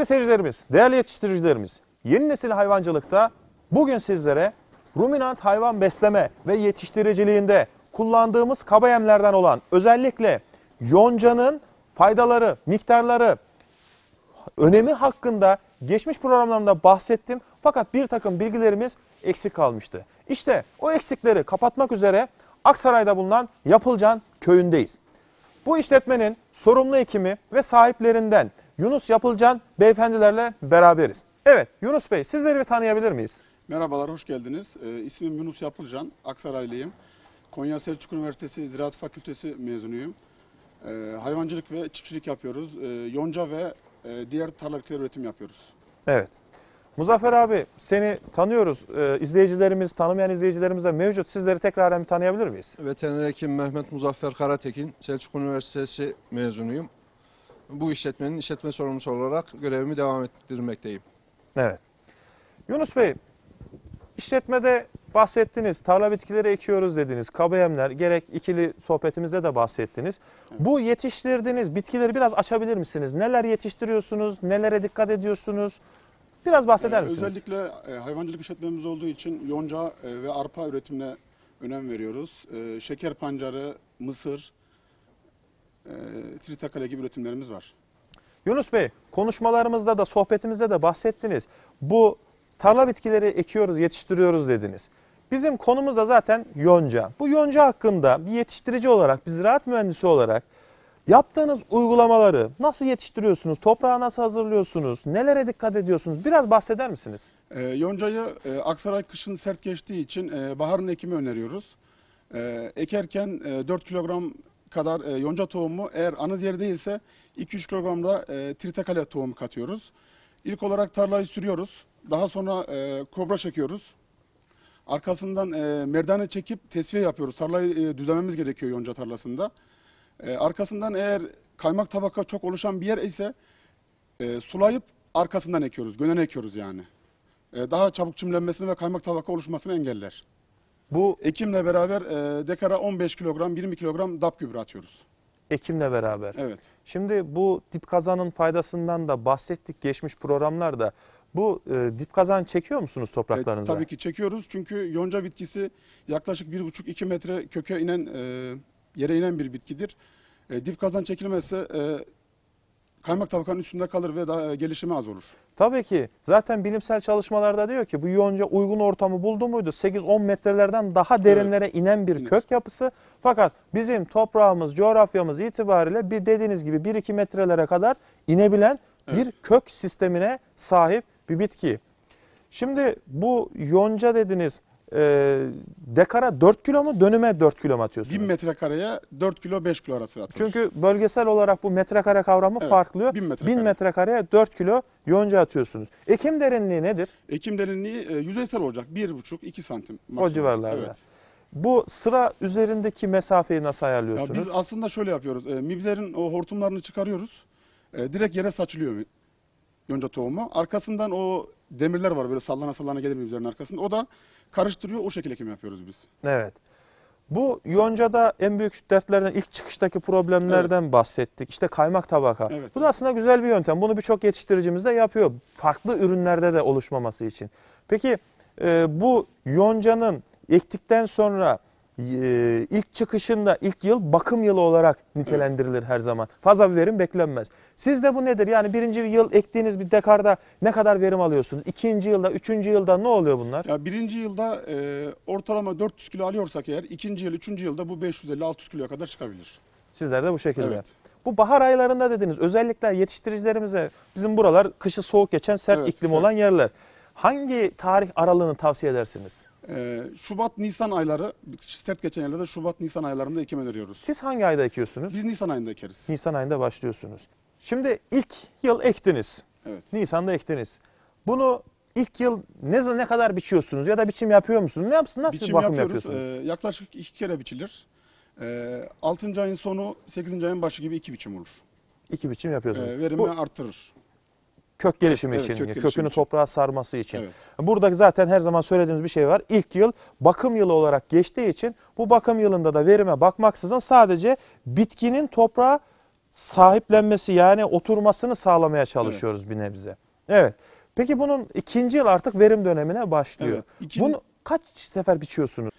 Sevgili seyircilerimiz, değerli yetiştiricilerimiz, yeni nesil hayvancılıkta bugün sizlere ruminant hayvan besleme ve yetiştiriciliğinde kullandığımız kaba yemlerden olan özellikle yoncanın faydaları, miktarları, önemi hakkında geçmiş programlarımda bahsettim. Fakat bir takım bilgilerimiz eksik kalmıştı. İşte o eksikleri kapatmak üzere Aksaray'da bulunan Yapılcan köyündeyiz. Bu işletmenin sorumlu ekimi ve sahiplerinden Yunus Yapılcan beyefendilerle beraberiz. Evet Yunus Bey sizleri bir tanıyabilir miyiz? Merhabalar, hoş geldiniz. E, ismim Yunus Yapılcan, Aksaraylıyım. Konya Selçuk Üniversitesi Ziraat Fakültesi mezunuyum. E, hayvancılık ve çiftçilik yapıyoruz. E, yonca ve e, diğer tarlalıkları üretim yapıyoruz. Evet. Muzaffer abi seni tanıyoruz. E, izleyicilerimiz, tanımayan izleyicilerimiz de mevcut. Sizleri tekrar bir tanıyabilir miyiz? Veteriner hekim Mehmet Muzaffer Karatekin, Selçuk Üniversitesi mezunuyum bu işletmenin işletme sorumlusu olarak görevimi devam ettirmekteyim. Evet. Yunus Bey, işletmede bahsettiniz, tarla bitkileri ekiyoruz dediniz, kabayemler gerek ikili sohbetimizde de bahsettiniz. Evet. Bu yetiştirdiğiniz bitkileri biraz açabilir misiniz? Neler yetiştiriyorsunuz, nelere dikkat ediyorsunuz? Biraz bahseder ee, misiniz? Özellikle e, hayvancılık işletmemiz olduğu için yonca e, ve arpa üretimine önem veriyoruz. E, şeker pancarı, mısır, e, tritakale gibi üretimlerimiz var. Yunus Bey, konuşmalarımızda da sohbetimizde de bahsettiniz. Bu tarla bitkileri ekiyoruz, yetiştiriyoruz dediniz. Bizim konumuz da zaten yonca. Bu yonca hakkında bir yetiştirici olarak, bir rahat mühendisi olarak yaptığınız uygulamaları nasıl yetiştiriyorsunuz, toprağı nasıl hazırlıyorsunuz, nelere dikkat ediyorsunuz? Biraz bahseder misiniz? E, yoncayı e, Aksaray kışın sert geçtiği için e, baharın ekimi öneriyoruz. E, ekerken e, 4 kilogram kadar e, yonca tohumu eğer anız yeri değilse 2-3 kilogramda e, tritakale tohumu katıyoruz. İlk olarak tarlayı sürüyoruz. Daha sonra e, kobra çekiyoruz. Arkasından e, merdane çekip tesviye yapıyoruz. Tarlayı e, düzlememiz gerekiyor yonca tarlasında. E, arkasından eğer kaymak tabaka çok oluşan bir yer ise e, sulayıp arkasından ekiyoruz. Gönen ekiyoruz yani. E, daha çabuk çimlenmesini ve kaymak tabaka oluşmasını engeller. Bu ekimle beraber e, dekara 15 kilogram 20 kilogram DAP gübre atıyoruz. Ekimle beraber. Evet. Şimdi bu dip kazanın faydasından da bahsettik geçmiş programlarda. Bu e, dip kazan çekiyor musunuz topraklarınıza? E, tabii ki çekiyoruz çünkü yonca bitkisi yaklaşık 1,5-2 metre köke inen e, yere inen bir bitkidir. E, dip kazan çekilmezse e, kaymak tabakanın üstünde kalır ve daha e, gelişimi az olur. Tabii ki. Zaten bilimsel çalışmalarda diyor ki bu yonca uygun ortamı buldu muydu? 8-10 metrelerden daha derinlere evet. inen bir İner. kök yapısı. Fakat bizim toprağımız, coğrafyamız itibariyle bir dediğiniz gibi 1-2 metrelere kadar inebilen evet. bir kök sistemine sahip bir bitki. Şimdi bu yonca dediniz e, dekara 4 kilo mu dönüme 4 kilo mu atıyorsunuz? 1000 metrekareye 4 kilo 5 kilo arası atıyoruz. Çünkü bölgesel olarak bu metrekare kavramı evet, farklı. 1000 metrekare. metrekareye 4 kilo yonca atıyorsunuz. Ekim derinliği nedir? Ekim derinliği e, yüzeysel olacak 1,5-2 santim. Maksimum. O civarlarda. Evet. Bu sıra üzerindeki mesafeyi nasıl ayarlıyorsunuz? Ya biz aslında şöyle yapıyoruz. E, mibzerin o hortumlarını çıkarıyoruz. E, direkt yere saçılıyor yonca tohumu. Arkasından o demirler var böyle sallana sallana gelir mibzerin arkasında. O da karıştırıyor. O şekilde kim yapıyoruz biz. Evet. Bu yoncada en büyük dertlerden ilk çıkıştaki problemlerden evet. bahsettik. İşte kaymak tabaka. Evet, Bu da aslında güzel bir yöntem. Bunu birçok yetiştiricimiz de yapıyor. Farklı ürünlerde de oluşmaması için. Peki e, bu yoncanın ektikten sonra ee, ilk çıkışında ilk yıl bakım yılı olarak nitelendirilir her zaman. Fazla bir verim beklenmez. Sizde bu nedir? Yani birinci yıl ektiğiniz bir dekarda ne kadar verim alıyorsunuz? İkinci yılda, üçüncü yılda ne oluyor bunlar? Ya birinci yılda e, ortalama 400 kilo alıyorsak eğer ikinci yıl, üçüncü yılda bu 550-600 kiloya kadar çıkabilir. Sizler de bu şekilde. Evet. Bu bahar aylarında dediniz özellikle yetiştiricilerimize bizim buralar kışı soğuk geçen sert evet, iklim sert. olan yerler. Hangi tarih aralığını tavsiye edersiniz? Ee, Şubat, Nisan ayları, sert geçen yerlerde Şubat, Nisan aylarında ekim öneriyoruz. Siz hangi ayda ekiyorsunuz? Biz Nisan ayında ekeriz. Nisan ayında başlıyorsunuz. Şimdi ilk yıl ektiniz. Evet. Nisan'da ektiniz. Bunu ilk yıl ne ne kadar biçiyorsunuz ya da biçim yapıyor musunuz? Ne yapsın? Nasıl biçim bakım yapıyoruz. yapıyorsunuz? Ee, yaklaşık iki kere biçilir. Ee, 6. ayın sonu 8. ayın başı gibi iki biçim olur. İki biçim yapıyorsunuz. Ee, verimi Bu, arttırır. Kök gelişimi evet, için, kök kökünü için. toprağa sarması için. Evet. Burada zaten her zaman söylediğimiz bir şey var. İlk yıl bakım yılı olarak geçtiği için bu bakım yılında da verime bakmaksızın sadece bitkinin toprağa sahiplenmesi yani oturmasını sağlamaya çalışıyoruz evet. bir nebze. Evet. Peki bunun ikinci yıl artık verim dönemine başlıyor. Evet, ikinci... Bunu kaç sefer biçiyorsunuz?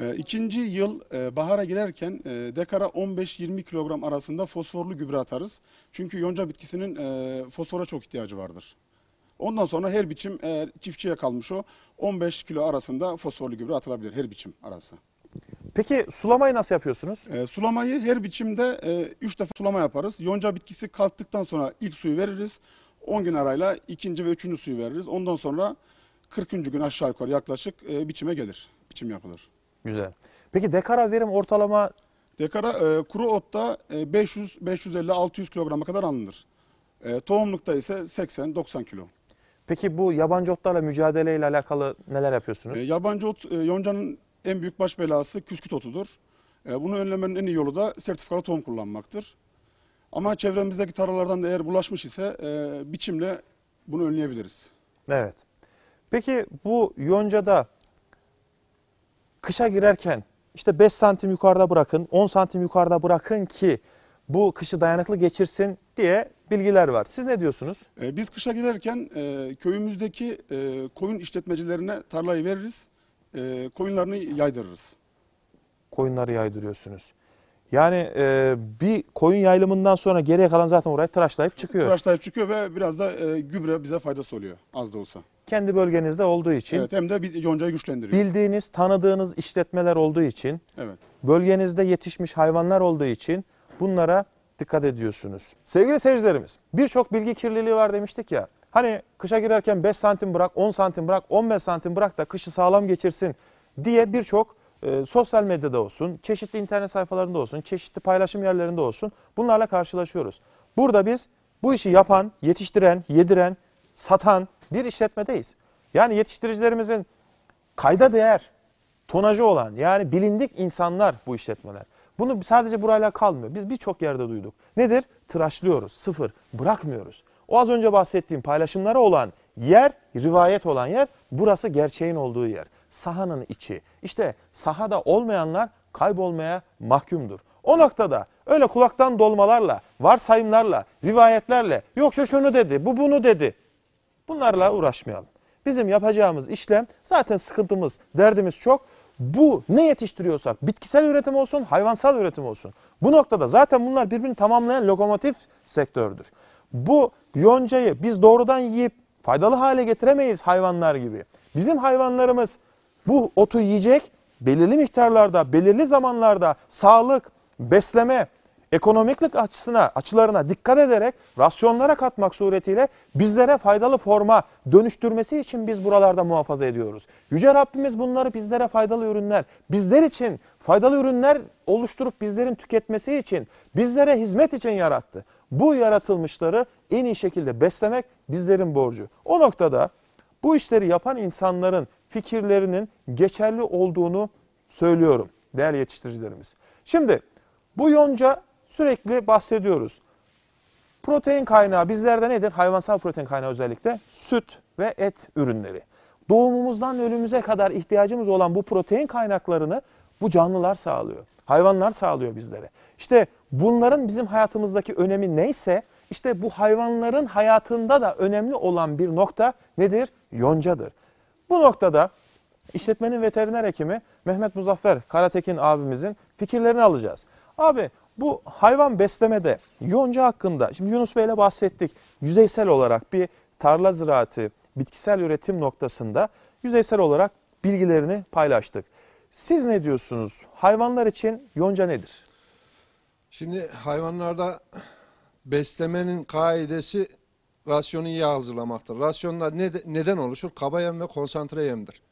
E, ikinci yıl e, bahara girerken e, dekara 15-20 kilogram arasında fosforlu gübre atarız. Çünkü yonca bitkisinin e, fosfora çok ihtiyacı vardır. Ondan sonra her biçim eğer çiftçiye kalmış o 15 kilo arasında fosforlu gübre atılabilir her biçim arası. Peki sulamayı nasıl yapıyorsunuz? E, sulamayı her biçimde 3 e, defa sulama yaparız. Yonca bitkisi kalktıktan sonra ilk suyu veririz. 10 gün arayla ikinci ve üçüncü suyu veririz. Ondan sonra 40. gün aşağı yukarı yaklaşık e, biçime gelir, biçim yapılır. Güzel. Peki dekara verim ortalama? Dekara e, kuru otta e, 500, 550, 600 kilograma kadar alınır. E, tohumlukta ise 80-90 kilo. Peki bu yabancı otlarla mücadeleyle alakalı neler yapıyorsunuz? E, yabancı ot e, yoncanın en büyük baş belası küsküt otudur. E, bunu önlemenin en iyi yolu da sertifikalı tohum kullanmaktır. Ama çevremizdeki tarlalardan da eğer bulaşmış ise e, biçimle bunu önleyebiliriz. Evet. Peki bu yoncada kışa girerken işte 5 santim yukarıda bırakın, 10 santim yukarıda bırakın ki bu kışı dayanıklı geçirsin diye bilgiler var. Siz ne diyorsunuz? Ee, biz kışa girerken e, köyümüzdeki e, koyun işletmecilerine tarlayı veririz, e, koyunlarını yaydırırız. Koyunları yaydırıyorsunuz. Yani e, bir koyun yayılımından sonra geriye kalan zaten orayı tıraşlayıp çıkıyor. Tıraşlayıp çıkıyor ve biraz da e, gübre bize faydası oluyor az da olsa. Kendi bölgenizde olduğu için. Evet hem de bir yoncayı güçlendiriyor. Bildiğiniz, tanıdığınız işletmeler olduğu için. Evet. Bölgenizde yetişmiş hayvanlar olduğu için bunlara dikkat ediyorsunuz. Sevgili seyircilerimiz birçok bilgi kirliliği var demiştik ya. Hani kışa girerken 5 santim bırak, 10 santim bırak, 15 santim bırak da kışı sağlam geçirsin diye birçok e, sosyal medyada olsun, çeşitli internet sayfalarında olsun, çeşitli paylaşım yerlerinde olsun bunlarla karşılaşıyoruz. Burada biz bu işi yapan, yetiştiren, yediren, satan bir işletmedeyiz. Yani yetiştiricilerimizin kayda değer, tonajı olan yani bilindik insanlar bu işletmeler. Bunu sadece burayla kalmıyor. Biz birçok yerde duyduk. Nedir? Tıraşlıyoruz, sıfır, bırakmıyoruz. O az önce bahsettiğim paylaşımlara olan yer, rivayet olan yer, burası gerçeğin olduğu yer sahanın içi. İşte sahada olmayanlar kaybolmaya mahkumdur. O noktada öyle kulaktan dolmalarla, varsayımlarla, rivayetlerle yok şu şunu dedi, bu bunu dedi. Bunlarla uğraşmayalım. Bizim yapacağımız işlem zaten sıkıntımız, derdimiz çok. Bu ne yetiştiriyorsak bitkisel üretim olsun, hayvansal üretim olsun. Bu noktada zaten bunlar birbirini tamamlayan lokomotif sektördür. Bu yoncayı biz doğrudan yiyip faydalı hale getiremeyiz hayvanlar gibi. Bizim hayvanlarımız bu otu yiyecek belirli miktarlarda, belirli zamanlarda sağlık, besleme, ekonomiklik açısına, açılarına dikkat ederek rasyonlara katmak suretiyle bizlere faydalı forma dönüştürmesi için biz buralarda muhafaza ediyoruz. Yüce Rabbimiz bunları bizlere faydalı ürünler, bizler için faydalı ürünler oluşturup bizlerin tüketmesi için, bizlere hizmet için yarattı. Bu yaratılmışları en iyi şekilde beslemek bizlerin borcu. O noktada bu işleri yapan insanların fikirlerinin geçerli olduğunu söylüyorum değerli yetiştiricilerimiz. Şimdi bu yonca sürekli bahsediyoruz. Protein kaynağı bizlerde nedir? Hayvansal protein kaynağı özellikle süt ve et ürünleri. Doğumumuzdan ölümümüze kadar ihtiyacımız olan bu protein kaynaklarını bu canlılar sağlıyor. Hayvanlar sağlıyor bizlere. İşte bunların bizim hayatımızdaki önemi neyse işte bu hayvanların hayatında da önemli olan bir nokta nedir? Yoncadır. Bu noktada işletmenin veteriner hekimi Mehmet Muzaffer Karatekin abimizin fikirlerini alacağız. Abi bu hayvan beslemede yonca hakkında şimdi Yunus Bey ile bahsettik. Yüzeysel olarak bir tarla ziraatı, bitkisel üretim noktasında yüzeysel olarak bilgilerini paylaştık. Siz ne diyorsunuz? Hayvanlar için yonca nedir? Şimdi hayvanlarda beslemenin kaidesi rasyonu iyi hazırlamaktır. Rasyonlar ne, neden oluşur? Kaba yem ve konsantre yemdir.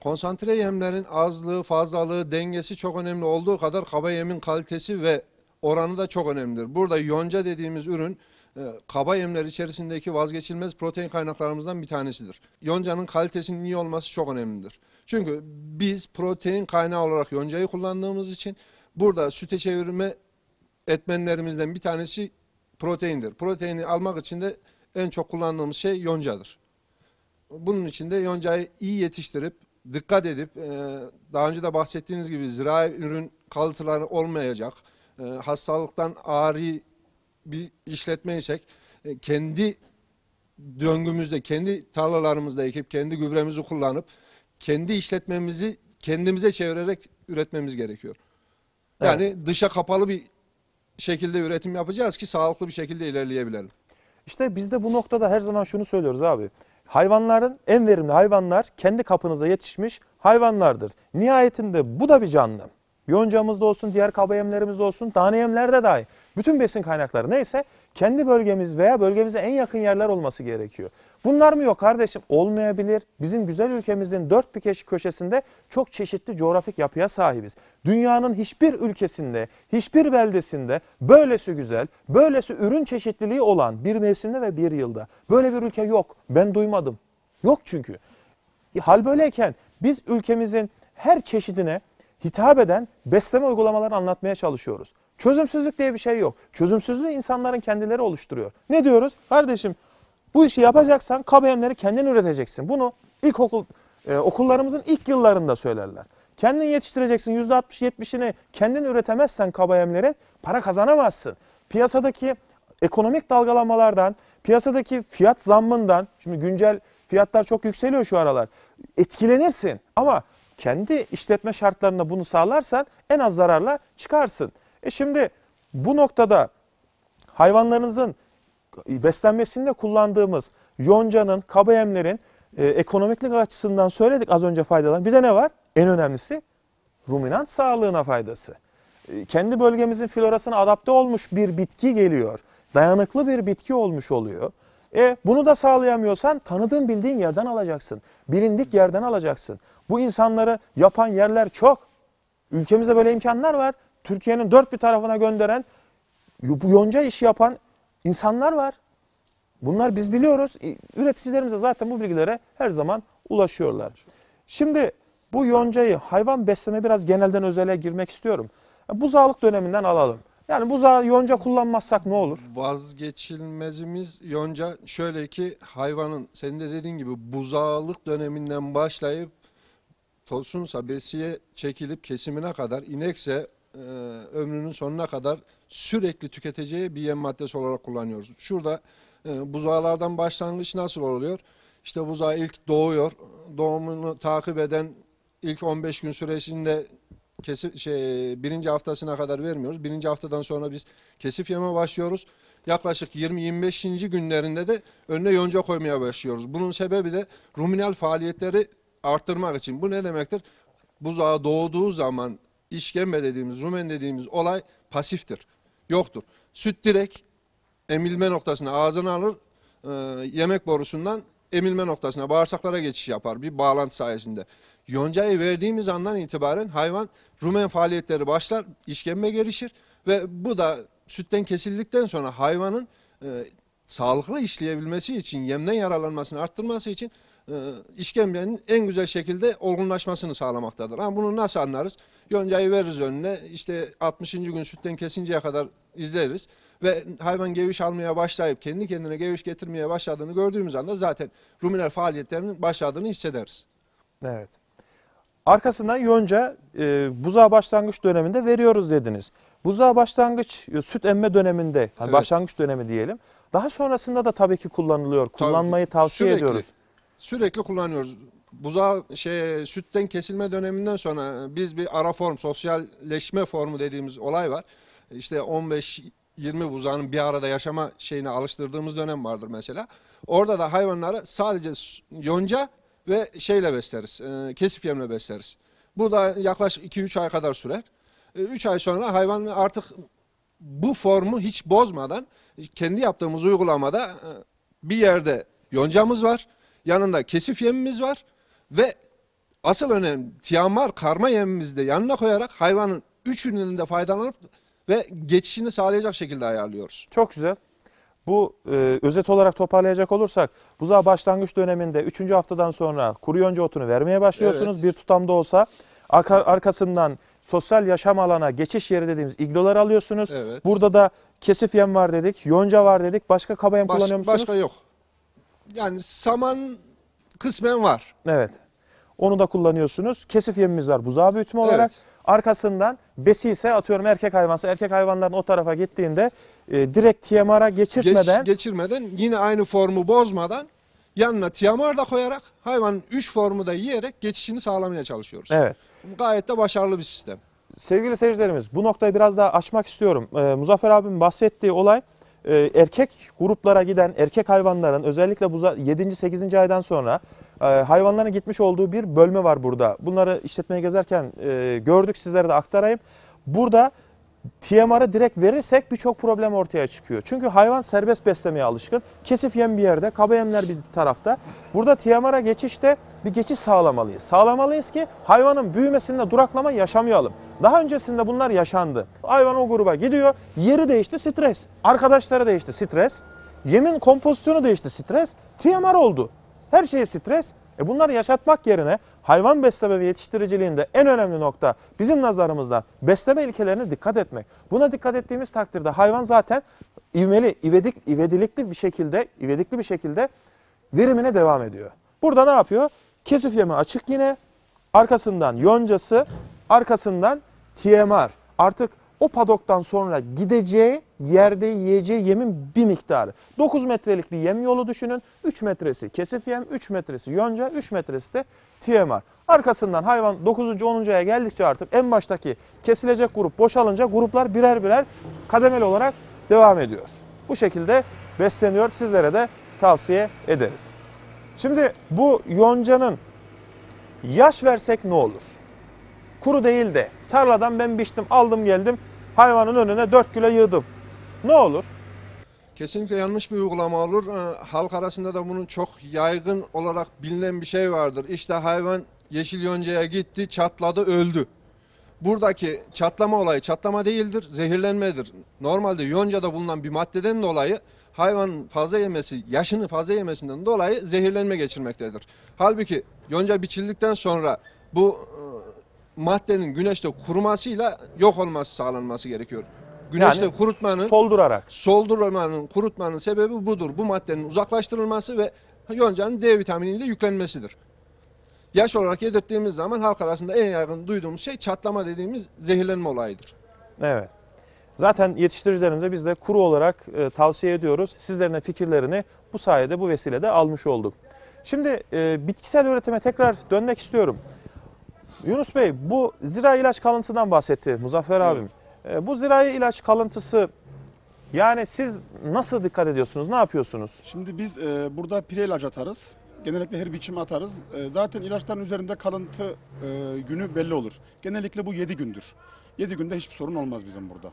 Konsantre yemlerin azlığı, fazlalığı, dengesi çok önemli olduğu kadar kaba yemin kalitesi ve oranı da çok önemlidir. Burada yonca dediğimiz ürün e, kaba yemler içerisindeki vazgeçilmez protein kaynaklarımızdan bir tanesidir. Yoncanın kalitesinin iyi olması çok önemlidir. Çünkü biz protein kaynağı olarak yoncayı kullandığımız için burada süte çevirme etmenlerimizden bir tanesi proteindir. Proteini almak için de en çok kullandığımız şey yoncadır. Bunun için de yoncayı iyi yetiştirip, dikkat edip, e, daha önce de bahsettiğiniz gibi zirai ürün kalıntıları olmayacak, e, hastalıktan ağrı bir işletmeysek, e, kendi döngümüzde, kendi tarlalarımızda ekip, kendi gübremizi kullanıp, kendi işletmemizi kendimize çevirerek üretmemiz gerekiyor. Yani evet. dışa kapalı bir şekilde üretim yapacağız ki sağlıklı bir şekilde ilerleyebilelim. İşte biz de bu noktada her zaman şunu söylüyoruz abi. Hayvanların en verimli hayvanlar kendi kapınıza yetişmiş hayvanlardır. Nihayetinde bu da bir canlı. Yoncamızda olsun, diğer kaba yemlerimizde olsun, tane yemlerde dahi. Bütün besin kaynakları neyse kendi bölgemiz veya bölgemize en yakın yerler olması gerekiyor. Bunlar mı yok kardeşim? Olmayabilir. Bizim güzel ülkemizin dört bir köşesinde çok çeşitli coğrafik yapıya sahibiz. Dünyanın hiçbir ülkesinde, hiçbir beldesinde böylesi güzel, böylesi ürün çeşitliliği olan bir mevsimde ve bir yılda böyle bir ülke yok. Ben duymadım. Yok çünkü. Hal böyleyken biz ülkemizin her çeşidine hitap eden besleme uygulamalarını anlatmaya çalışıyoruz. Çözümsüzlük diye bir şey yok. Çözümsüzlüğü insanların kendileri oluşturuyor. Ne diyoruz? Kardeşim bu işi yapacaksan KBM'leri kendin üreteceksin. Bunu ilkokul e, okullarımızın ilk yıllarında söylerler. Kendin yetiştireceksin %60-70'ini kendin üretemezsen KBM'leri para kazanamazsın. Piyasadaki ekonomik dalgalanmalardan, piyasadaki fiyat zammından, şimdi güncel fiyatlar çok yükseliyor şu aralar, etkilenirsin. Ama kendi işletme şartlarında bunu sağlarsan en az zararla çıkarsın. E şimdi bu noktada hayvanlarınızın beslenmesinde kullandığımız yoncanın, kabayemlerin e, ekonomiklik açısından söyledik az önce faydalar. Bir de ne var? En önemlisi ruminant sağlığına faydası. E, kendi bölgemizin florasına adapte olmuş bir bitki geliyor. Dayanıklı bir bitki olmuş oluyor. E bunu da sağlayamıyorsan tanıdığın bildiğin yerden alacaksın. Bilindik yerden alacaksın. Bu insanları yapan yerler çok. Ülkemizde böyle imkanlar var. Türkiye'nin dört bir tarafına gönderen, bu yonca işi yapan insanlar var. Bunlar biz biliyoruz. Üreticilerimize zaten bu bilgilere her zaman ulaşıyorlar. Şimdi bu yoncayı hayvan besleme biraz genelden özele girmek istiyorum. Buzağlık döneminden alalım. Yani buzağı yonca kullanmazsak ne olur? Vazgeçilmezimiz yonca şöyle ki hayvanın senin de dediğin gibi buzağlık döneminden başlayıp tosunsa besiye çekilip kesimine kadar inekse e, ömrünün sonuna kadar sürekli tüketeceği bir yem maddesi olarak kullanıyoruz. Şurada e, buzağlardan başlangıç nasıl oluyor? İşte buzağı ilk doğuyor. Doğumunu takip eden ilk 15 gün süresinde kesif şey, birinci haftasına kadar vermiyoruz. Birinci haftadan sonra biz kesif yeme başlıyoruz. Yaklaşık 20-25. günlerinde de önüne yonca koymaya başlıyoruz. Bunun sebebi de ruminal faaliyetleri arttırmak için. Bu ne demektir? Buzağı doğduğu zaman işkembe dediğimiz, rumen dediğimiz olay pasiftir yoktur. Süt direkt emilme noktasına ağzına alır, e, yemek borusundan emilme noktasına, bağırsaklara geçiş yapar bir bağlantı sayesinde. Yoncayı verdiğimiz andan itibaren hayvan rumen faaliyetleri başlar, işkembe gelişir ve bu da sütten kesildikten sonra hayvanın e, sağlıklı işleyebilmesi için, yemden yararlanmasını arttırması için e, işkembenin en güzel şekilde olgunlaşmasını sağlamaktadır. Ama bunu nasıl anlarız? Yoncayı veririz önüne işte 60. gün sütten kesinceye kadar izleriz ve hayvan geviş almaya başlayıp kendi kendine geviş getirmeye başladığını gördüğümüz anda zaten ruminal faaliyetlerinin başladığını hissederiz. Evet. Arkasından yonca e, buzağa başlangıç döneminde veriyoruz dediniz. Buzağa başlangıç e, süt emme döneminde, hani evet. başlangıç dönemi diyelim. Daha sonrasında da tabii ki kullanılıyor. Kullanmayı tabii, tavsiye sürekli. ediyoruz sürekli kullanıyoruz. Buza şey sütten kesilme döneminden sonra biz bir ara form, sosyalleşme formu dediğimiz olay var. İşte 15 20 buzağının bir arada yaşama şeyine alıştırdığımız dönem vardır mesela. Orada da hayvanları sadece yonca ve şeyle besleriz. E, kesif yemle besleriz. Bu da yaklaşık 2-3 ay kadar sürer. 3 e, ay sonra hayvan artık bu formu hiç bozmadan kendi yaptığımız uygulamada e, bir yerde yoncamız var yanında kesif yemimiz var ve asıl önemli tiyamar karma yemimizi de yanına koyarak hayvanın üç de faydalanıp ve geçişini sağlayacak şekilde ayarlıyoruz. Çok güzel. Bu e, özet olarak toparlayacak olursak buzağa başlangıç döneminde 3. haftadan sonra kuru yonca otunu vermeye başlıyorsunuz. Evet. Bir tutamda olsa arka, arkasından sosyal yaşam alana geçiş yeri dediğimiz iglolar alıyorsunuz. Evet. Burada da kesif yem var dedik, yonca var dedik. Başka kaba yem Baş, kullanıyor musunuz? Başka yok yani saman kısmen var. Evet. Onu da kullanıyorsunuz. Kesif yemimiz var buzağı büyütme olarak. Evet. Arkasından besi ise atıyorum erkek hayvansa erkek hayvanların o tarafa gittiğinde e, direkt TMR'a geçirmeden, Geç, geçirmeden yine aynı formu bozmadan yanına TMR da koyarak hayvanın üç formu da yiyerek geçişini sağlamaya çalışıyoruz. Evet. Gayet de başarılı bir sistem. Sevgili seyircilerimiz bu noktayı biraz daha açmak istiyorum. Ee, Muzaffer abim bahsettiği olay e, erkek gruplara giden erkek hayvanların özellikle bu 7. 8. aydan sonra e, hayvanların gitmiş olduğu bir bölme var burada. Bunları işletmeye gezerken e, gördük sizlere de aktarayım. Burada TMR'ı direkt verirsek birçok problem ortaya çıkıyor. Çünkü hayvan serbest beslemeye alışkın. Kesif yem bir yerde, kaba yemler bir tarafta. Burada TMR'a geçişte bir geçiş sağlamalıyız. Sağlamalıyız ki hayvanın büyümesinde duraklama yaşamayalım. Daha öncesinde bunlar yaşandı. Hayvan o gruba gidiyor, yeri değişti stres. Arkadaşları değişti stres. Yemin kompozisyonu değişti stres. TMR oldu. Her şeye stres. E bunları yaşatmak yerine hayvan besleme ve yetiştiriciliğinde en önemli nokta bizim nazarımızda besleme ilkelerine dikkat etmek. Buna dikkat ettiğimiz takdirde hayvan zaten ivmeli, ivedik, ivedilikli bir şekilde, ivedikli bir şekilde verimine devam ediyor. Burada ne yapıyor? Kesif yeme açık yine. Arkasından yoncası, arkasından TMR. Artık o padoktan sonra gideceği yerde yiyeceği yemin bir miktarı. 9 metrelik bir yem yolu düşünün. 3 metresi kesif yem, 3 metresi yonca, 3 metresi de TMR. Arkasından hayvan 9. 10. aya geldikçe artık en baştaki kesilecek grup boşalınca gruplar birer birer kademeli olarak devam ediyor. Bu şekilde besleniyor. Sizlere de tavsiye ederiz. Şimdi bu yoncanın yaş versek ne olur? Kuru değil de tarladan ben biçtim aldım geldim hayvanın önüne 4 kilo yığdım. Ne olur? Kesinlikle yanlış bir uygulama olur. Ee, halk arasında da bunun çok yaygın olarak bilinen bir şey vardır. İşte hayvan yeşil yoncaya gitti, çatladı, öldü. Buradaki çatlama olayı çatlama değildir, zehirlenmedir. Normalde yoncada bulunan bir maddeden dolayı hayvan fazla yemesi, yaşını fazla yemesinden dolayı zehirlenme geçirmektedir. Halbuki yonca biçildikten sonra bu maddenin güneşte kurumasıyla yok olması sağlanması gerekiyor. Güneşte yani kurutmanın soldurarak. Soldurmanın, kurutmanın sebebi budur. Bu maddenin uzaklaştırılması ve yoncanın D vitaminiyle yüklenmesidir. Yaş olarak yedirttiğimiz zaman halk arasında en yaygın duyduğumuz şey çatlama dediğimiz zehirlenme olayıdır. Evet. Zaten yetiştiricilerimize biz de kuru olarak e, tavsiye ediyoruz. Sizlerine fikirlerini bu sayede bu vesilede almış olduk. Şimdi e, bitkisel üretime tekrar dönmek istiyorum. Yunus Bey bu zira ilaç kalıntısından bahsetti Muzaffer evet. abim. E, bu zira ilaç kalıntısı yani siz nasıl dikkat ediyorsunuz? Ne yapıyorsunuz? Şimdi biz e, burada pire ilaç atarız. Genellikle her biçim atarız. E, zaten ilaçların üzerinde kalıntı e, günü belli olur. Genellikle bu 7 gündür. 7 günde hiçbir sorun olmaz bizim burada.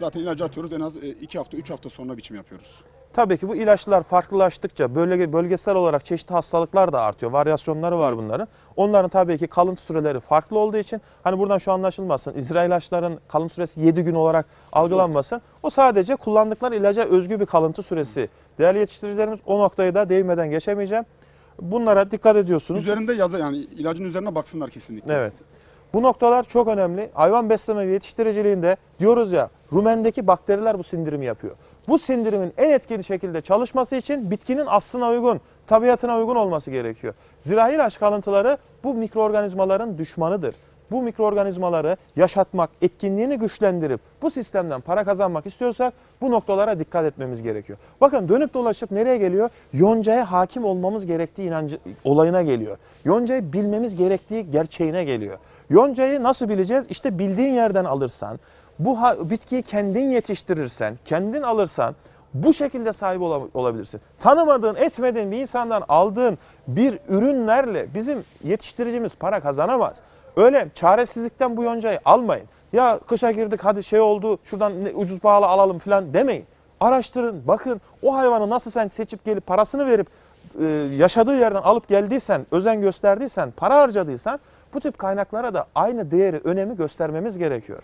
Zaten ilacı atıyoruz en az 2 e, hafta 3 hafta sonra biçim yapıyoruz. Tabii ki bu ilaçlar farklılaştıkça bölge, bölgesel olarak çeşitli hastalıklar da artıyor. Varyasyonları var bunların. Onların tabii ki kalıntı süreleri farklı olduğu için hani buradan şu anlaşılmasın. İsrail ilaçların kalıntı süresi 7 gün olarak algılanmasın. O sadece kullandıkları ilaca özgü bir kalıntı süresi. Değerli yetiştiricilerimiz o noktayı da değinmeden geçemeyeceğim. Bunlara dikkat ediyorsunuz. Üzerinde yazı yani ilacın üzerine baksınlar kesinlikle. Evet. Bu noktalar çok önemli. Hayvan besleme ve yetiştiriciliğinde diyoruz ya Rumen'deki bakteriler bu sindirimi yapıyor. Bu sindirimin en etkili şekilde çalışması için bitkinin aslına uygun, tabiatına uygun olması gerekiyor. Zirai ilaç kalıntıları bu mikroorganizmaların düşmanıdır. Bu mikroorganizmaları yaşatmak, etkinliğini güçlendirip bu sistemden para kazanmak istiyorsak bu noktalara dikkat etmemiz gerekiyor. Bakın dönüp dolaşıp nereye geliyor? Yoncaya hakim olmamız gerektiği inancı, olayına geliyor. Yoncayı bilmemiz gerektiği gerçeğine geliyor. Yoncayı nasıl bileceğiz? İşte bildiğin yerden alırsan, bu bitkiyi kendin yetiştirirsen, kendin alırsan bu şekilde sahip olabilirsin. Tanımadığın, etmediğin bir insandan aldığın bir ürünlerle bizim yetiştiricimiz para kazanamaz. Öyle çaresizlikten bu yoncayı almayın. Ya kışa girdik hadi şey oldu şuradan ucuz pahalı alalım falan demeyin. Araştırın, bakın o hayvanı nasıl sen seçip gelip parasını verip e, yaşadığı yerden alıp geldiysen, özen gösterdiysen, para harcadıysan bu tip kaynaklara da aynı değeri, önemi göstermemiz gerekiyor.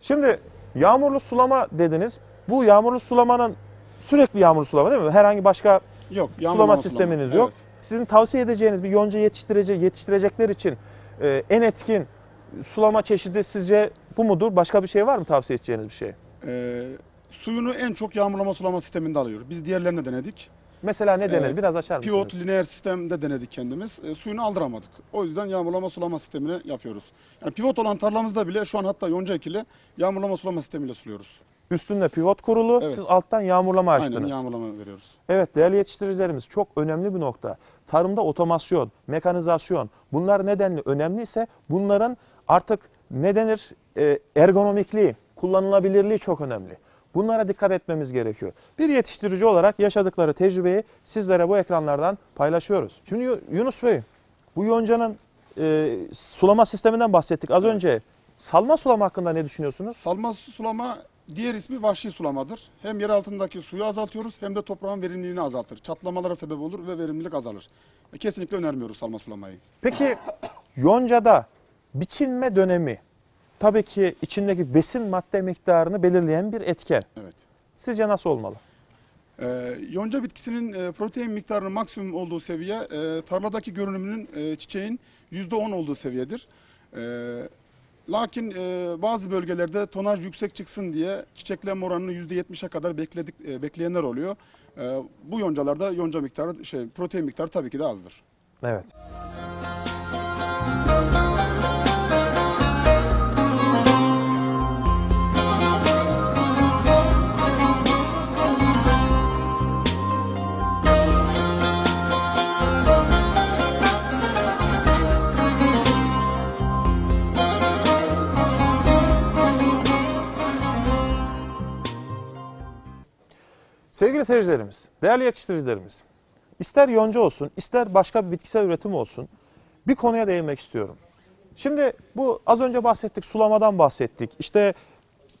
Şimdi yağmurlu sulama dediniz. Bu yağmurlu sulamanın sürekli yağmurlu sulama değil mi? Herhangi başka yok, sulama sisteminiz yok. Evet. Sizin tavsiye edeceğiniz bir yonca yetiştirecek yetiştirecekler için e, en etkin sulama çeşidi sizce bu mudur? Başka bir şey var mı tavsiye edeceğiniz bir şey? E, suyunu en çok yağmurlama sulama sisteminde alıyor. Biz diğerlerini denedik. Mesela ne denir? Ee, Biraz açar mısınız? Pivot lineer sistemde denedik kendimiz. E, suyunu aldıramadık. O yüzden yağmurlama sulama sistemini yapıyoruz. Yani pivot olan tarlamızda bile şu an hatta yonca ekili yağmurlama sulama sistemiyle suluyoruz. Üstünde pivot kurulu, Evet. siz alttan yağmurlama açtınız. Aynen yağmurlama veriyoruz. Evet değerli yetiştiricilerimiz çok önemli bir nokta. Tarımda otomasyon, mekanizasyon bunlar nedenli önemliyse bunların artık ne denir ee, ergonomikliği, kullanılabilirliği çok önemli. Bunlara dikkat etmemiz gerekiyor. Bir yetiştirici olarak yaşadıkları tecrübeyi sizlere bu ekranlardan paylaşıyoruz. Şimdi Yunus Bey bu yoncanın e, sulama sisteminden bahsettik az evet. önce. Salma sulama hakkında ne düşünüyorsunuz? Salma sulama diğer ismi vahşi sulamadır. Hem yer altındaki suyu azaltıyoruz hem de toprağın verimliliğini azaltır. Çatlamalara sebep olur ve verimlilik azalır. E, kesinlikle önermiyoruz salma sulamayı. Peki yoncada biçilme dönemi tabii ki içindeki besin madde miktarını belirleyen bir etken. Evet. Sizce nasıl olmalı? E, yonca bitkisinin e, protein miktarının maksimum olduğu seviye e, tarladaki görünümünün e, çiçeğin %10 olduğu seviyedir. E, lakin e, bazı bölgelerde tonaj yüksek çıksın diye çiçeklenme oranını %70'e kadar bekledik, e, bekleyenler oluyor. E, bu yoncalarda yonca miktarı şey protein miktarı tabii ki de azdır. Evet. Sevgili seyircilerimiz, değerli yetiştiricilerimiz, ister yonca olsun, ister başka bir bitkisel üretim olsun bir konuya değinmek istiyorum. Şimdi bu az önce bahsettik, sulamadan bahsettik. İşte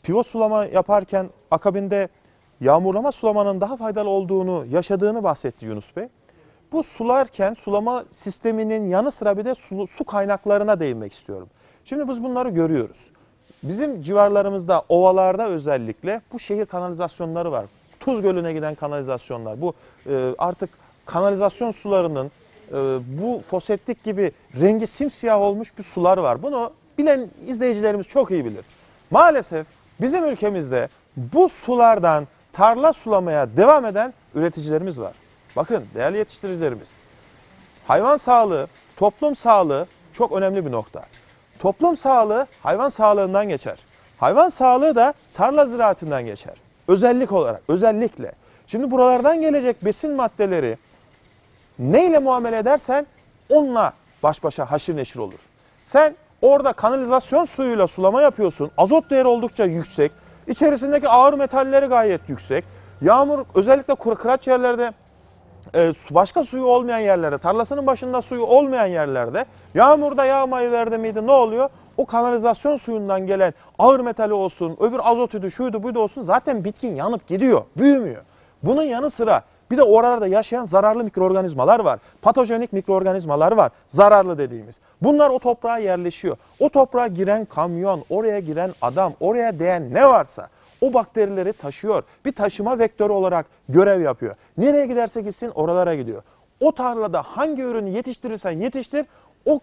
pivot sulama yaparken akabinde yağmurlama sulamanın daha faydalı olduğunu, yaşadığını bahsetti Yunus Bey. Bu sularken sulama sisteminin yanı sıra bir de su, su kaynaklarına değinmek istiyorum. Şimdi biz bunları görüyoruz. Bizim civarlarımızda, ovalarda özellikle bu şehir kanalizasyonları var. Tuz Gölü'ne giden kanalizasyonlar. Bu e, artık kanalizasyon sularının e, bu foseptik gibi rengi simsiyah olmuş bir sular var. Bunu bilen izleyicilerimiz çok iyi bilir. Maalesef bizim ülkemizde bu sulardan tarla sulamaya devam eden üreticilerimiz var. Bakın değerli yetiştiricilerimiz. Hayvan sağlığı, toplum sağlığı çok önemli bir nokta. Toplum sağlığı hayvan sağlığından geçer. Hayvan sağlığı da tarla ziraatından geçer. Özellik olarak, özellikle. Şimdi buralardan gelecek besin maddeleri neyle muamele edersen onunla baş başa haşir neşir olur. Sen orada kanalizasyon suyuyla sulama yapıyorsun. Azot değeri oldukça yüksek. İçerisindeki ağır metalleri gayet yüksek. Yağmur özellikle kuru kıraç yerlerde e, başka suyu olmayan yerlerde, tarlasının başında suyu olmayan yerlerde yağmurda yağmayı verdi miydi ne oluyor? o kanalizasyon suyundan gelen ağır metali olsun, öbür azotüdü, şuydu buydu olsun zaten bitkin yanıp gidiyor, büyümüyor. Bunun yanı sıra bir de oralarda yaşayan zararlı mikroorganizmalar var. Patojenik mikroorganizmalar var. Zararlı dediğimiz. Bunlar o toprağa yerleşiyor. O toprağa giren kamyon, oraya giren adam, oraya değen ne varsa o bakterileri taşıyor. Bir taşıma vektörü olarak görev yapıyor. Nereye giderse gitsin oralara gidiyor. O tarlada hangi ürünü yetiştirirsen yetiştir o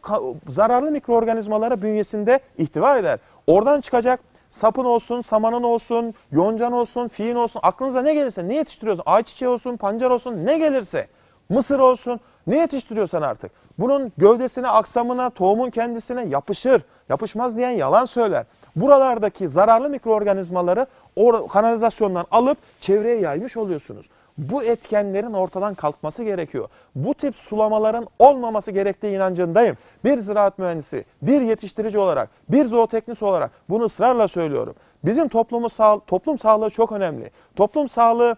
zararlı mikroorganizmalara bünyesinde ihtiva eder. Oradan çıkacak sapın olsun, samanın olsun, yoncan olsun, fiyin olsun aklınıza ne gelirse ne yetiştiriyorsun? Ayçiçeği olsun, pancar olsun ne gelirse mısır olsun ne yetiştiriyorsan artık. Bunun gövdesine, aksamına, tohumun kendisine yapışır. Yapışmaz diyen yalan söyler. Buralardaki zararlı mikroorganizmaları o kanalizasyondan alıp çevreye yaymış oluyorsunuz. Bu etkenlerin ortadan kalkması gerekiyor. Bu tip sulamaların olmaması gerektiği inancındayım. Bir ziraat mühendisi, bir yetiştirici olarak, bir zooteknis olarak bunu ısrarla söylüyorum. Bizim toplumu sağ, toplum sağlığı çok önemli. Toplum sağlığı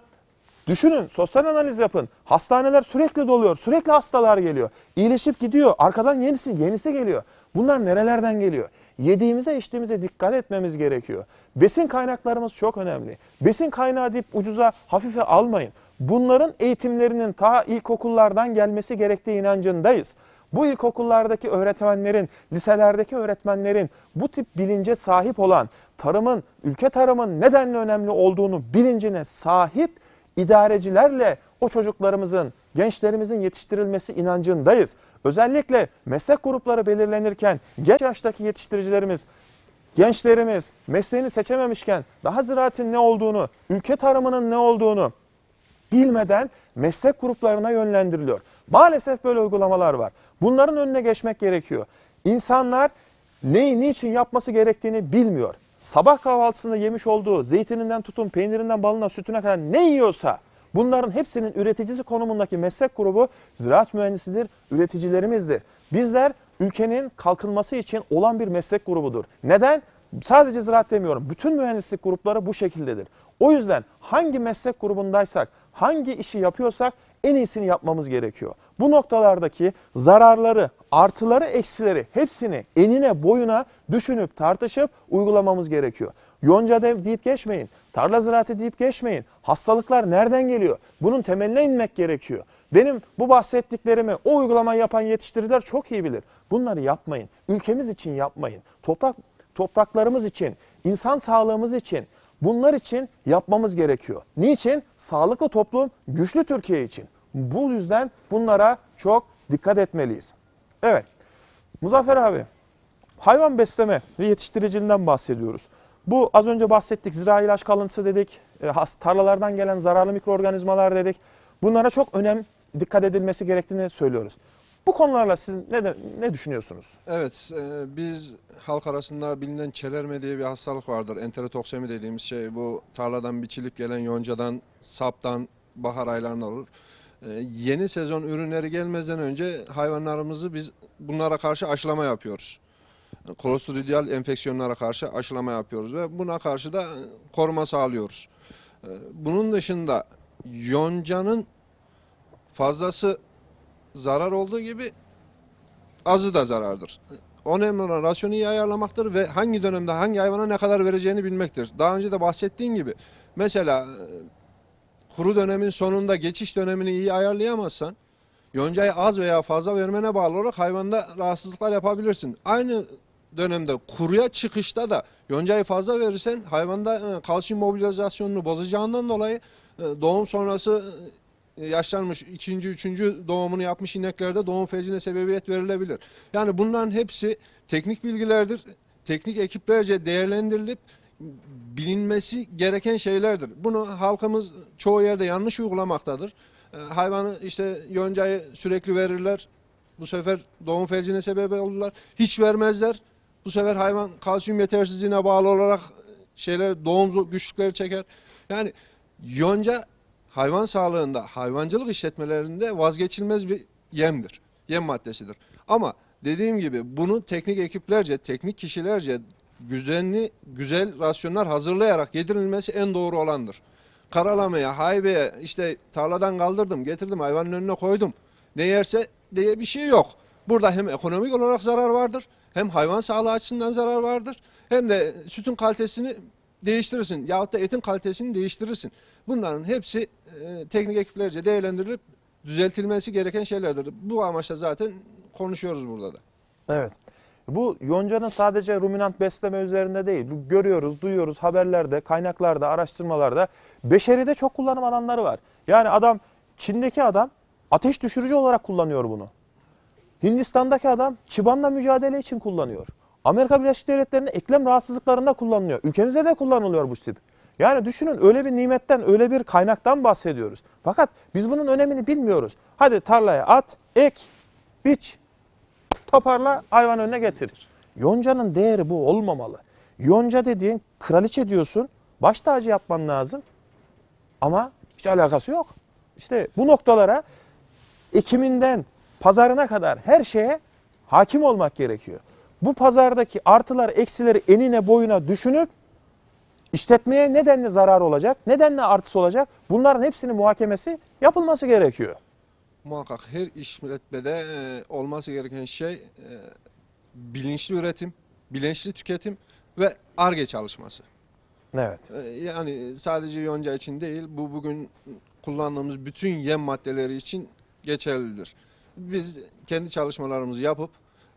Düşünün sosyal analiz yapın. Hastaneler sürekli doluyor. Sürekli hastalar geliyor. İyileşip gidiyor. Arkadan yenisi yenisi geliyor. Bunlar nerelerden geliyor? Yediğimize içtiğimize dikkat etmemiz gerekiyor. Besin kaynaklarımız çok önemli. Besin kaynağı deyip ucuza hafife almayın. Bunların eğitimlerinin ta ilkokullardan gelmesi gerektiği inancındayız. Bu ilkokullardaki öğretmenlerin, liselerdeki öğretmenlerin bu tip bilince sahip olan tarımın, ülke tarımın nedenle önemli olduğunu bilincine sahip idarecilerle o çocuklarımızın, gençlerimizin yetiştirilmesi inancındayız. Özellikle meslek grupları belirlenirken genç yaştaki yetiştiricilerimiz, gençlerimiz mesleğini seçememişken daha ziraatin ne olduğunu, ülke tarımının ne olduğunu bilmeden meslek gruplarına yönlendiriliyor. Maalesef böyle uygulamalar var. Bunların önüne geçmek gerekiyor. İnsanlar neyi niçin yapması gerektiğini bilmiyor sabah kahvaltısında yemiş olduğu zeytininden tutun peynirinden balına sütüne kadar ne yiyorsa bunların hepsinin üreticisi konumundaki meslek grubu ziraat mühendisidir, üreticilerimizdir. Bizler ülkenin kalkınması için olan bir meslek grubudur. Neden? Sadece ziraat demiyorum. Bütün mühendislik grupları bu şekildedir. O yüzden hangi meslek grubundaysak, hangi işi yapıyorsak en iyisini yapmamız gerekiyor. Bu noktalardaki zararları, artıları, eksileri hepsini enine boyuna düşünüp tartışıp uygulamamız gerekiyor. Yonca dev deyip geçmeyin, tarla ziraatı deyip geçmeyin. Hastalıklar nereden geliyor? Bunun temeline inmek gerekiyor. Benim bu bahsettiklerimi o uygulama yapan yetiştiriciler çok iyi bilir. Bunları yapmayın. Ülkemiz için yapmayın. Toprak topraklarımız için, insan sağlığımız için, bunlar için yapmamız gerekiyor. Niçin? Sağlıklı toplum güçlü Türkiye için. Bu yüzden bunlara çok dikkat etmeliyiz. Evet, Muzaffer abi, hayvan besleme ve yetiştiriciliğinden bahsediyoruz. Bu az önce bahsettik, zira ilaç kalıntısı dedik, e, tarlalardan gelen zararlı mikroorganizmalar dedik. Bunlara çok önem dikkat edilmesi gerektiğini söylüyoruz. Bu konularla siz ne, de, ne düşünüyorsunuz? Evet, e, biz halk arasında bilinen çelerme diye bir hastalık vardır. Enterotoksemi dediğimiz şey bu tarladan biçilip gelen yoncadan, saptan bahar aylarında olur. Ee, yeni sezon ürünleri gelmezden önce hayvanlarımızı biz bunlara karşı aşılama yapıyoruz. Ee, Klostridyal enfeksiyonlara karşı aşılama yapıyoruz ve buna karşı da e, koruma sağlıyoruz. Ee, bunun dışında yoncanın fazlası zarar olduğu gibi azı da zarardır. O önemli olan rasyonu iyi ayarlamaktır ve hangi dönemde hangi hayvana ne kadar vereceğini bilmektir. Daha önce de bahsettiğim gibi mesela e, kuru dönemin sonunda geçiş dönemini iyi ayarlayamazsan yoncayı az veya fazla vermene bağlı olarak hayvanda rahatsızlıklar yapabilirsin. Aynı dönemde kuruya çıkışta da yoncayı fazla verirsen hayvanda e, kalsiyum mobilizasyonunu bozacağından dolayı e, doğum sonrası e, yaşlanmış ikinci, üçüncü doğumunu yapmış ineklerde doğum fecine sebebiyet verilebilir. Yani bunların hepsi teknik bilgilerdir. Teknik ekiplerce değerlendirilip bilinmesi gereken şeylerdir. Bunu halkımız çoğu yerde yanlış uygulamaktadır. Ee, hayvanı işte yoncayı sürekli verirler. Bu sefer doğum felcine sebep olurlar. Hiç vermezler. Bu sefer hayvan kalsiyum yetersizliğine bağlı olarak şeyler doğum güçlükleri çeker. Yani yonca hayvan sağlığında, hayvancılık işletmelerinde vazgeçilmez bir yemdir. Yem maddesidir. Ama dediğim gibi bunu teknik ekiplerce, teknik kişilerce güzenli güzel rasyonlar hazırlayarak yedirilmesi en doğru olandır. Karalamaya, haybeye işte tarladan kaldırdım, getirdim hayvanın önüne koydum. Ne yerse diye bir şey yok. Burada hem ekonomik olarak zarar vardır, hem hayvan sağlığı açısından zarar vardır, hem de sütün kalitesini değiştirirsin yahut da etin kalitesini değiştirirsin. Bunların hepsi e, teknik ekiplerce değerlendirilip düzeltilmesi gereken şeylerdir. Bu amaçla zaten konuşuyoruz burada da. Evet. Bu yoncanın sadece ruminant besleme üzerinde değil. Bu görüyoruz, duyuyoruz haberlerde, kaynaklarda, araştırmalarda. Beşeride çok kullanım alanları var. Yani adam Çin'deki adam ateş düşürücü olarak kullanıyor bunu. Hindistan'daki adam çıbanla mücadele için kullanıyor. Amerika Birleşik Devletleri'nin eklem rahatsızlıklarında kullanılıyor. Ülkemizde de kullanılıyor bu tip. Yani düşünün öyle bir nimetten, öyle bir kaynaktan bahsediyoruz. Fakat biz bunun önemini bilmiyoruz. Hadi tarlaya at, ek, biç, Toparla hayvan önüne getirir. Yoncanın değeri bu olmamalı. Yonca dediğin kraliçe diyorsun. Baş tacı yapman lazım. Ama hiç alakası yok. İşte bu noktalara ekiminden pazarına kadar her şeye hakim olmak gerekiyor. Bu pazardaki artılar eksileri enine boyuna düşünüp işletmeye nedenle zarar olacak, nedenle artısı olacak bunların hepsinin muhakemesi yapılması gerekiyor muhakkak her işletmede e, olması gereken şey e, bilinçli üretim, bilinçli tüketim ve ARGE çalışması. Evet. E, yani sadece yonca için değil, bu bugün kullandığımız bütün yem maddeleri için geçerlidir. Biz kendi çalışmalarımızı yapıp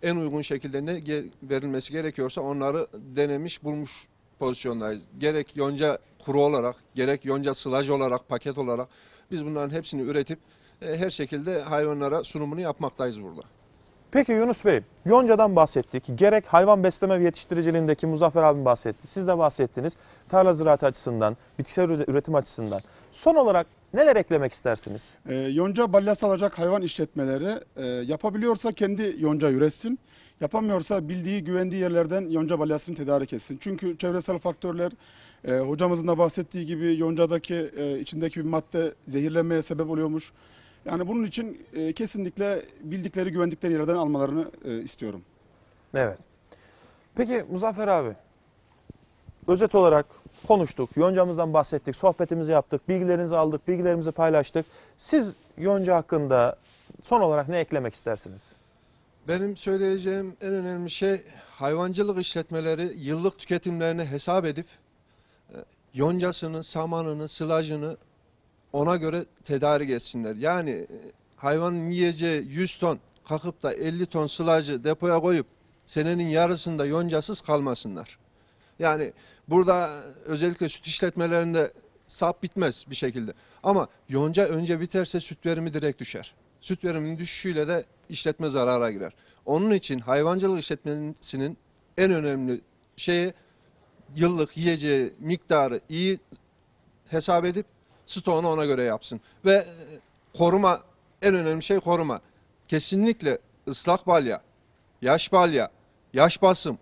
en uygun şekilde ne verilmesi gerekiyorsa onları denemiş bulmuş pozisyondayız. Gerek yonca kuru olarak, gerek yonca sılaj olarak, paket olarak biz bunların hepsini üretip e, her şekilde hayvanlara sunumunu yapmaktayız burada. Peki Yunus Bey, Yonca'dan bahsettik. Gerek hayvan besleme ve yetiştiriciliğindeki Muzaffer abim bahsetti. Siz de bahsettiniz. Tarla ziraatı açısından, bitkisel üretim açısından. Son olarak neler eklemek istersiniz? E, yonca balyası alacak hayvan işletmeleri e, yapabiliyorsa kendi yonca üretsin. Yapamıyorsa bildiği, güvendiği yerlerden yonca balyasını tedarik etsin. Çünkü çevresel faktörler e, hocamızın da bahsettiği gibi yoncadaki e, içindeki bir madde zehirlenmeye sebep oluyormuş. Yani bunun için e, kesinlikle bildikleri, güvendikleri yerden almalarını e, istiyorum. Evet. Peki Muzaffer abi, özet olarak konuştuk, yoncamızdan bahsettik, sohbetimizi yaptık, bilgilerinizi aldık, bilgilerimizi paylaştık. Siz yonca hakkında son olarak ne eklemek istersiniz? Benim söyleyeceğim en önemli şey hayvancılık işletmeleri yıllık tüketimlerini hesap edip e, yoncasını, samanını, sılajını ona göre tedarik etsinler. Yani e, hayvanın yiyeceği 100 ton kakıp da 50 ton sılacı depoya koyup senenin yarısında yoncasız kalmasınlar. Yani burada e, özellikle süt işletmelerinde sap bitmez bir şekilde. Ama yonca önce biterse süt verimi direkt düşer. Süt veriminin düşüşüyle de işletme zarara girer. Onun için hayvancılık işletmesinin en önemli şeyi yıllık yiyeceği miktarı iyi hesap edip stoğunu ona göre yapsın. Ve e, koruma en önemli şey koruma. Kesinlikle ıslak balya, yaş balya, yaş basım,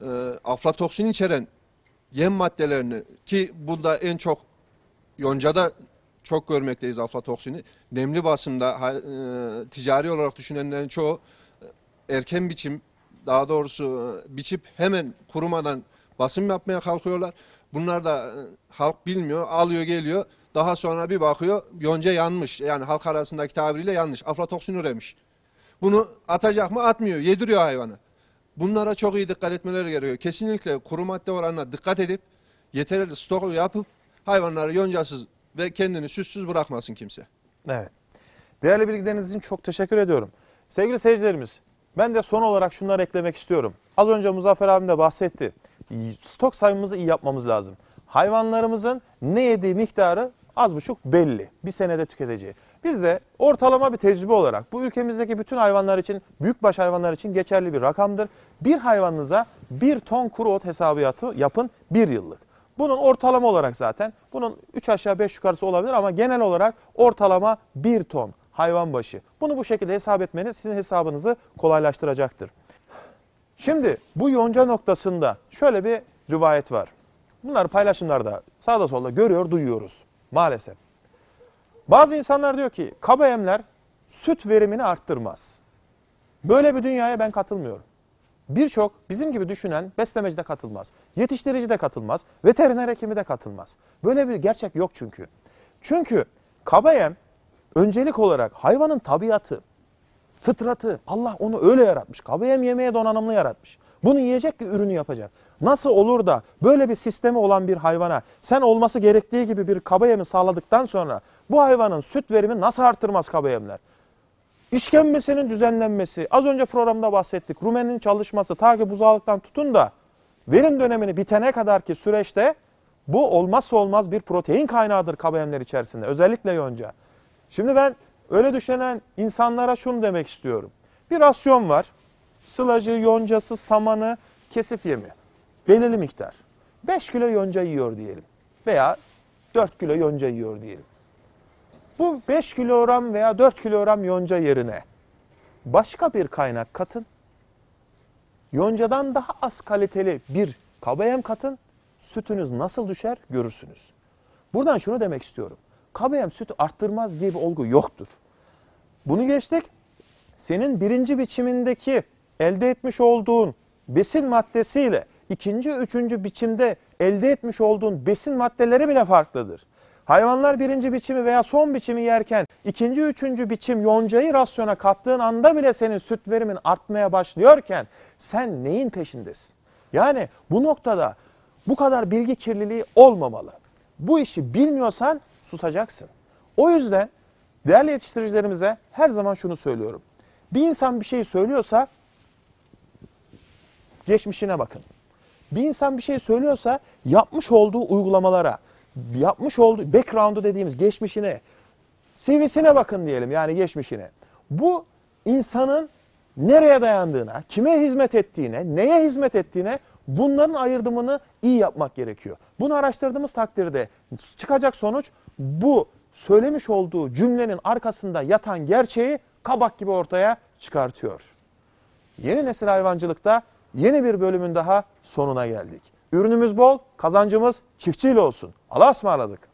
e, aflatoksin içeren yem maddelerini ki bunda en çok yoncada çok görmekteyiz aflatoksini. Nemli basımda e, ticari olarak düşünenlerin çoğu e, erken biçim daha doğrusu e, biçip hemen kurumadan basım yapmaya kalkıyorlar. Bunlar da halk bilmiyor, alıyor geliyor. Daha sonra bir bakıyor yonca yanmış. Yani halk arasındaki tabiriyle yanmış. Aflatoksin üremiş. Bunu atacak mı? Atmıyor. Yediriyor hayvanı. Bunlara çok iyi dikkat etmeleri gerekiyor. Kesinlikle kuru madde oranına dikkat edip yeterli stok yapıp hayvanları yoncasız ve kendini süssüz bırakmasın kimse. Evet. Değerli bilgileriniz için çok teşekkür ediyorum. Sevgili seyircilerimiz ben de son olarak şunları eklemek istiyorum. Az önce Muzaffer abim de bahsetti. Stok sayımımızı iyi yapmamız lazım. Hayvanlarımızın ne yediği miktarı az buçuk belli. Bir senede tüketeceği. Biz de ortalama bir tecrübe olarak bu ülkemizdeki bütün hayvanlar için, büyükbaş hayvanlar için geçerli bir rakamdır. Bir hayvanınıza bir ton kuru ot hesabiyatı yapın bir yıllık. Bunun ortalama olarak zaten, bunun 3 aşağı 5 yukarısı olabilir ama genel olarak ortalama 1 ton hayvan başı. Bunu bu şekilde hesap etmeniz sizin hesabınızı kolaylaştıracaktır. Şimdi bu yonca noktasında şöyle bir rivayet var. Bunları paylaşımlarda sağda solda görüyor, duyuyoruz. Maalesef. Bazı insanlar diyor ki KBM'ler süt verimini arttırmaz. Böyle bir dünyaya ben katılmıyorum. Birçok bizim gibi düşünen beslemeci de katılmaz. Yetiştirici de katılmaz. Veteriner hekimi de katılmaz. Böyle bir gerçek yok çünkü. Çünkü KBM öncelik olarak hayvanın tabiatı, fıtratı, Allah onu öyle yaratmış. KBM yemeye donanımlı yaratmış. Bunu yiyecek ki ürünü yapacak. Nasıl olur da böyle bir sistemi olan bir hayvana sen olması gerektiği gibi bir kaba yemi sağladıktan sonra bu hayvanın süt verimi nasıl artırmaz kaba yemler? İşkembesinin düzenlenmesi, az önce programda bahsettik. Rumenin çalışması ta ki buzağılıktan tutun da verim dönemini bitene kadar ki süreçte bu olmazsa olmaz bir protein kaynağıdır kabayemler içerisinde. Özellikle yonca. Şimdi ben öyle düşünen insanlara şunu demek istiyorum. Bir rasyon var. Sılacı, yoncası, samanı, kesif yemi. Belirli miktar. 5 kilo yonca yiyor diyelim. Veya 4 kilo yonca yiyor diyelim. Bu 5 kilogram veya 4 kilogram yonca yerine başka bir kaynak katın. Yoncadan daha az kaliteli bir kabayem katın. Sütünüz nasıl düşer görürsünüz. Buradan şunu demek istiyorum. Kabayem süt arttırmaz diye bir olgu yoktur. Bunu geçtik. Senin birinci biçimindeki elde etmiş olduğun besin maddesiyle ikinci, üçüncü biçimde elde etmiş olduğun besin maddeleri bile farklıdır. Hayvanlar birinci biçimi veya son biçimi yerken ikinci, üçüncü biçim yoncayı rasyona kattığın anda bile senin süt verimin artmaya başlıyorken sen neyin peşindesin? Yani bu noktada bu kadar bilgi kirliliği olmamalı. Bu işi bilmiyorsan susacaksın. O yüzden değerli yetiştiricilerimize her zaman şunu söylüyorum. Bir insan bir şey söylüyorsa geçmişine bakın. Bir insan bir şey söylüyorsa yapmış olduğu uygulamalara, yapmış olduğu background'u dediğimiz geçmişine, CV'sine bakın diyelim yani geçmişine. Bu insanın nereye dayandığına, kime hizmet ettiğine, neye hizmet ettiğine bunların ayırdımını iyi yapmak gerekiyor. Bunu araştırdığımız takdirde çıkacak sonuç bu söylemiş olduğu cümlenin arkasında yatan gerçeği kabak gibi ortaya çıkartıyor. Yeni nesil hayvancılıkta yeni bir bölümün daha sonuna geldik. Ürünümüz bol, kazancımız çiftçiyle olsun. Allah'a ısmarladık.